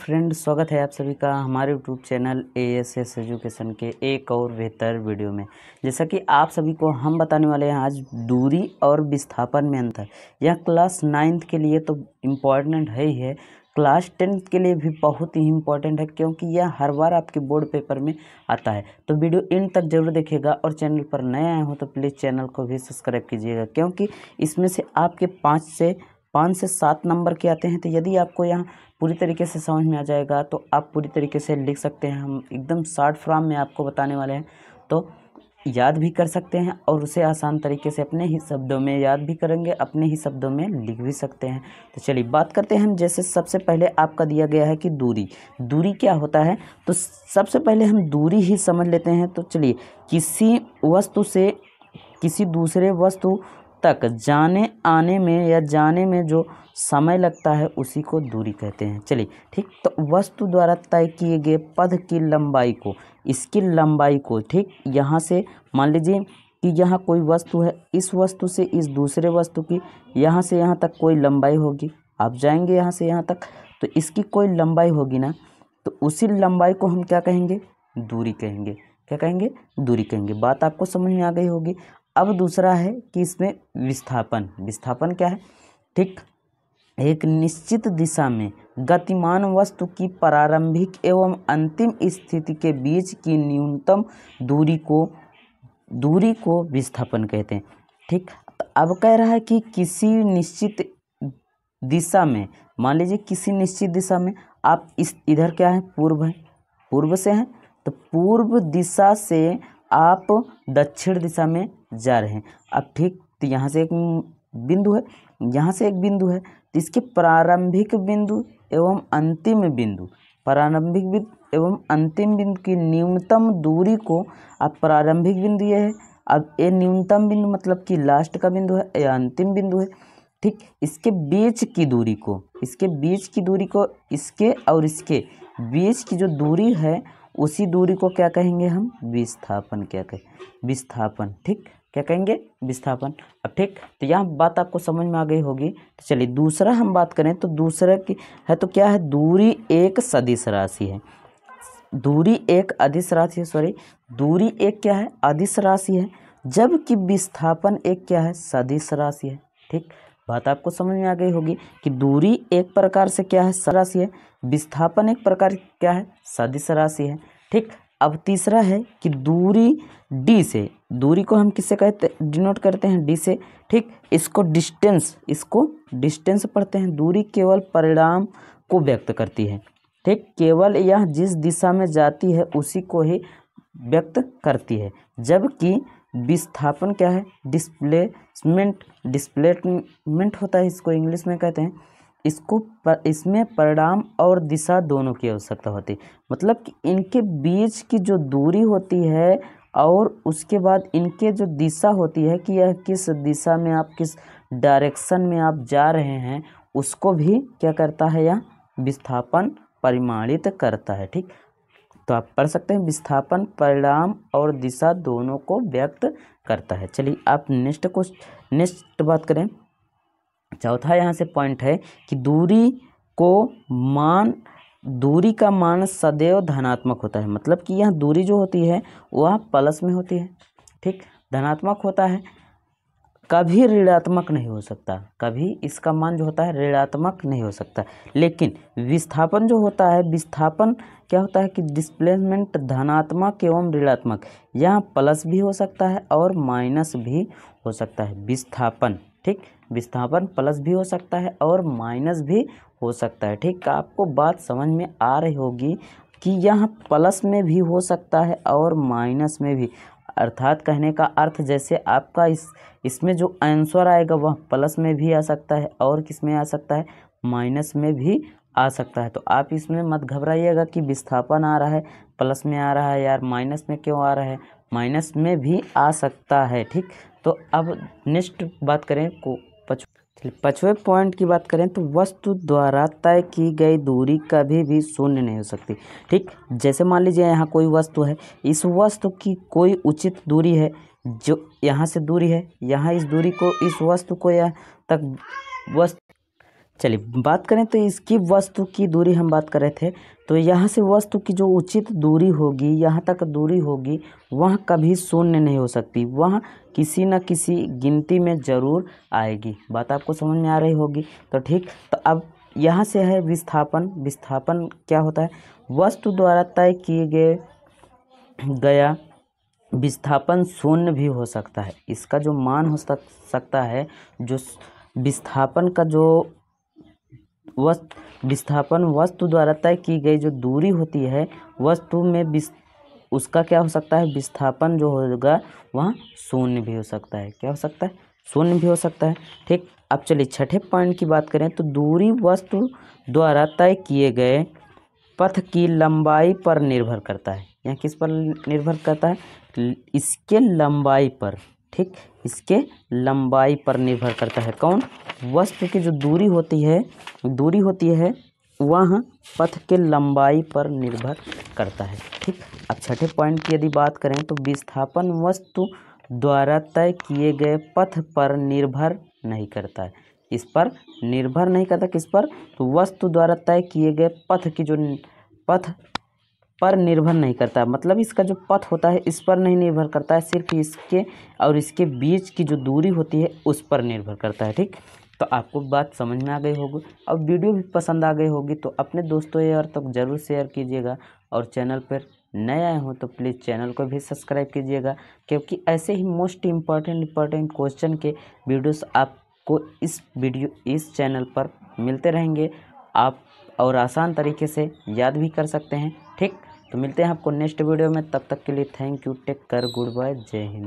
friend स्वागत है आप सभी का हमारे YouTube channel A S S education के एक और बेहतर वीडियो में जैसा कि आप सभी को हम बताने वाले हैं आज दूरी और विस्थापन में अंतर यह क्लास नाइन्थ के लिए तो इम्पॉर्टेंट है ही है क्लास टेंथ के लिए भी बहुत ही इंपॉर्टेंट है क्योंकि यह हर बार आपके बोर्ड पेपर में आता है तो वीडियो एंड तक जरूर देखिएगा और चैनल पर नए आए हो तो प्लीज़ चैनल को भी सब्सक्राइब कीजिएगा क्योंकि इसमें से आपके पाँच से पाँच से सात नंबर के आते हैं तो यदि आपको यहाँ पूरी तरीके से समझ में आ जाएगा तो आप पूरी तरीके से लिख सकते हैं हम एकदम शार्ट फॉर्म में आपको बताने वाले हैं तो याद भी कर सकते हैं और उसे आसान तरीके से अपने ही शब्दों में याद भी करेंगे अपने ही शब्दों में लिख भी सकते हैं तो चलिए बात करते हैं हम जैसे सबसे पहले आपका दिया गया है कि दूरी दूरी क्या होता है तो सबसे पहले हम दूरी ही समझ लेते हैं तो चलिए किसी वस्तु से किसी दूसरे वस्तु तक जाने आने में या जाने में जो समय लगता है उसी को दूरी कहते हैं चलिए ठीक तो वस्तु द्वारा तय किए गए पद की लंबाई को इसकी लंबाई को ठीक यहाँ से मान लीजिए कि यहाँ कोई वस्तु है इस वस्तु से इस दूसरे वस्तु की यहाँ से यहाँ तक कोई लंबाई होगी आप जाएंगे यहाँ से यहाँ तक तो इसकी कोई लंबाई होगी ना तो उसी लंबाई को हम क्या कहेंगे दूरी कहेंगे क्या कहेंगे दूरी कहेंगे बात आपको समझ में आ गई होगी अब दूसरा है कि इसमें विस्थापन विस्थापन क्या है ठीक एक निश्चित दिशा में गतिमान वस्तु की प्रारंभिक एवं अंतिम स्थिति के बीच की न्यूनतम दूरी को दूरी को विस्थापन कहते हैं ठीक अब कह रहा है कि किसी निश्चित दिशा में मान लीजिए किसी निश्चित दिशा में आप इस इधर क्या है पूर्व है पूर्व से हैं तो पूर्व दिशा से आप दक्षिण दिशा में जा रहे हैं अब ठीक तो यहाँ से एक बिंदु है यहाँ से एक बिंदु है तो इसके प्रारंभिक बिंदु एवं अंतिम बिंदु प्रारंभिक बिंदु एवं अंतिम बिंदु की न्यूनतम दूरी को अब प्रारंभिक बिंदु ये है अब ये न्यूनतम बिंदु मतलब कि लास्ट का बिंदु है या अंतिम बिंदु है ठीक इसके बीच की दूरी को इसके बीच की दूरी को इसके और इसके बीच की जो दूरी है उसी दूरी को क्या कहेंगे हम विस्थापन क्या कहें विस्थापन ठीक क्या कहेंगे विस्थापन अब ठीक तो यह बात आपको समझ में आ गई होगी तो चलिए दूसरा हम बात करें तो दूसरा की है तो क्या है दूरी एक सदिश राशि है दूरी एक अधिस राशि है सॉरी दूरी एक क्या है अधिस राशि है जबकि विस्थापन एक क्या है सदिश राशि है ठीक बात आपको समझ में आ गई होगी कि दूरी एक प्रकार से क्या है सराशि है विस्थापन एक प्रकार क्या है सदिश राशि है ठीक अब तीसरा है कि दूरी डी से दूरी को हम किससे कहते डिनोट करते हैं डी से ठीक इसको डिस्टेंस इसको डिस्टेंस पढ़ते हैं दूरी केवल परिणाम को व्यक्त करती है ठीक केवल यह जिस दिशा में जाती है उसी को ही व्यक्त करती है जबकि विस्थापन क्या है डिस्प्लेसमेंट डिस्प्लेसमेंट होता है इसको इंग्लिश में कहते हैं इसको पर, इसमें परिणाम और दिशा दोनों की आवश्यकता होती है मतलब कि इनके बीच की जो दूरी होती है और उसके बाद इनके जो दिशा होती है कि यह किस दिशा में आप किस डायरेक्शन में आप जा रहे हैं उसको भी क्या करता है यह विस्थापन परिमाणित करता है ठीक तो आप पढ़ सकते हैं विस्थापन परिणाम और दिशा दोनों को व्यक्त करता है चलिए आप नेक्स्ट को नेक्स्ट बात करें चौथा यहाँ से पॉइंट है कि दूरी को मान दूरी का मान सदैव धनात्मक होता है मतलब कि यह दूरी जो होती है वह प्लस में होती है ठीक धनात्मक होता है कभी ऋणात्मक नहीं हो सकता कभी इसका मान जो होता है ऋणात्मक नहीं हो सकता लेकिन विस्थापन जो होता है विस्थापन क्या होता है कि डिस्प्लेसमेंट धनात्मक एवं ऋणात्मक यहाँ प्लस भी हो सकता है और माइनस भी हो सकता है विस्थापन ठीक विस्थापन प्लस भी हो सकता है और माइनस भी हो सकता है ठीक आपको बात समझ में आ रही होगी कि यह प्लस में भी हो सकता है और माइनस में भी अर्थात कहने का अर्थ जैसे आपका इस इसमें जो आंसर आएगा वह प्लस में भी आ सकता है और किस में आ सकता है माइनस में भी आ सकता है तो आप इसमें मत घबराइएगा कि विस्थापन आ रहा है प्लस में आ रहा है यार माइनस में क्यों आ रहा है माइनस में भी आ सकता है ठीक तो अब नेक्स्ट बात करें को चलिए पाँचवें पॉइंट की बात करें तो वस्तु द्वारा तय की गई दूरी कभी भी शून्य नहीं हो सकती ठीक जैसे मान लीजिए यहाँ कोई वस्तु है इस वस्तु की कोई उचित दूरी है जो यहाँ से दूरी है यहाँ इस दूरी को इस वस्तु को यह तक वस्तु चलिए बात करें तो इसकी वस्तु की दूरी हम बात कर रहे थे तो यहाँ से वस्तु की जो उचित दूरी होगी यहाँ तक दूरी होगी वह कभी शून्य नहीं हो सकती वह किसी न किसी गिनती में ज़रूर आएगी बात आपको समझ में आ रही होगी तो ठीक तो अब यहाँ से है विस्थापन विस्थापन क्या होता है वस्तु द्वारा तय किए गए गया विस्थापन शून्य भी हो सकता है इसका जो मान हो सक, सकता है जो विस्थापन का जो वस्तु विस्थापन वस्तु द्वारा तय की गई जो दूरी होती है वस्तु में विस उसका क्या हो सकता है विस्थापन जो होगा वहाँ शून्य भी हो सकता है क्या हो सकता है शून्य भी हो सकता है ठीक अब चलिए छठे पॉइंट की बात करें तो दूरी वस्तु द्वारा तय किए गए पथ की लंबाई पर निर्भर करता है यहाँ किस पर निर्भर करता है इसके लंबाई पर ठीक इसके लंबाई पर निर्भर करता है कौन वस्तु की जो दूरी होती है दूरी होती है वह पथ के लंबाई पर निर्भर करता है ठीक अब छठे पॉइंट की यदि बात करें तो विस्थापन वस्तु द्वारा तय किए गए पथ पर निर्भर नहीं करता है इस पर निर्भर नहीं करता किस पर तो वस्तु द्वारा तय किए गए पथ की जो पथ पर निर्भर नहीं करता मतलब इसका जो पथ होता है इस पर नहीं निर्भर करता है सिर्फ इसके और इसके बीच की जो दूरी होती है उस पर निर्भर करता है ठीक तो आपको बात समझ में आ गई होगी और वीडियो भी पसंद आ गई होगी तो अपने दोस्तों यार तक तो ज़रूर शेयर कीजिएगा और चैनल पर नए आए हों तो प्लीज़ चैनल को भी सब्सक्राइब कीजिएगा क्योंकि ऐसे ही मोस्ट इम्पॉर्टेंट इम्पॉर्टेंट क्वेश्चन के वीडियोस आपको इस वीडियो इस चैनल पर मिलते रहेंगे आप और आसान तरीके से याद भी कर सकते हैं ठीक तो मिलते हैं आपको नेक्स्ट वीडियो में तब तक के लिए थैंक यू टेक कर गुड बाय जय हिंद